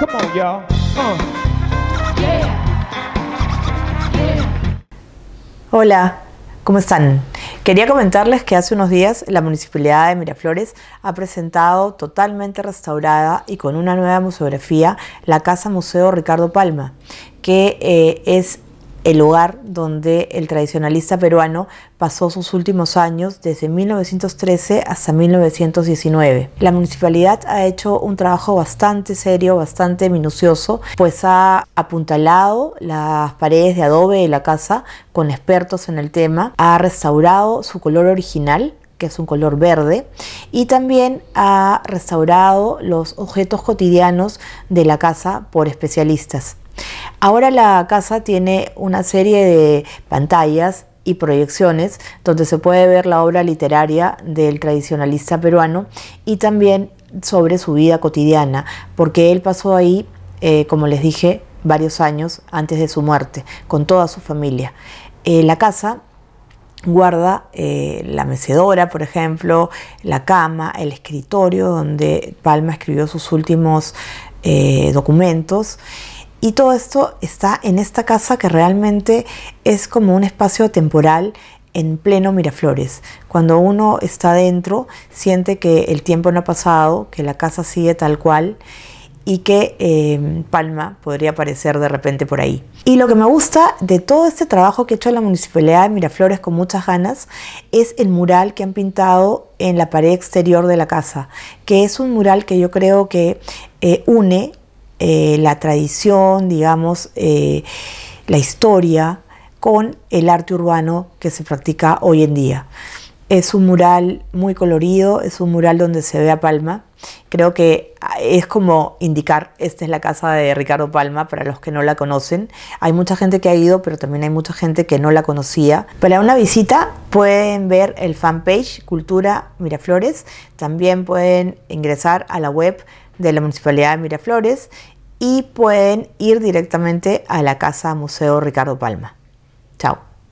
Uh. Hola, ¿cómo están? Quería comentarles que hace unos días la Municipalidad de Miraflores ha presentado totalmente restaurada y con una nueva museografía la Casa Museo Ricardo Palma, que eh, es el lugar donde el tradicionalista peruano pasó sus últimos años desde 1913 hasta 1919. La municipalidad ha hecho un trabajo bastante serio, bastante minucioso, pues ha apuntalado las paredes de adobe de la casa con expertos en el tema, ha restaurado su color original que es un color verde, y también ha restaurado los objetos cotidianos de la casa por especialistas. Ahora la casa tiene una serie de pantallas y proyecciones donde se puede ver la obra literaria del tradicionalista peruano y también sobre su vida cotidiana, porque él pasó ahí, eh, como les dije, varios años antes de su muerte, con toda su familia. Eh, la casa guarda eh, la mecedora, por ejemplo, la cama, el escritorio donde Palma escribió sus últimos documentos y todo esto está en esta casa que realmente es como un espacio temporal en pleno Miraflores. Cuando uno está dentro, siente que el tiempo no ha pasado, que la casa sigue tal cual y que em, Palma podría aparecer de repente por ahí. Y lo que me gusta de todo este trabajo que ha hecho la Municipalidad de Miraflores con muchas ganas es el mural que han pintado en la pared exterior de la casa, que es un mural que yo creo que eh, une eh, la tradición, digamos, eh, la historia con el arte urbano que se practica hoy en día. Es un mural muy colorido, es un mural donde se ve a Palma. Creo que es como indicar, esta es la casa de Ricardo Palma, para los que no la conocen. Hay mucha gente que ha ido, pero también hay mucha gente que no la conocía. Para una visita pueden ver el fanpage Cultura Miraflores, también pueden ingresar a la web de la Municipalidad de Miraflores y pueden ir directamente a la Casa Museo Ricardo Palma. Chao.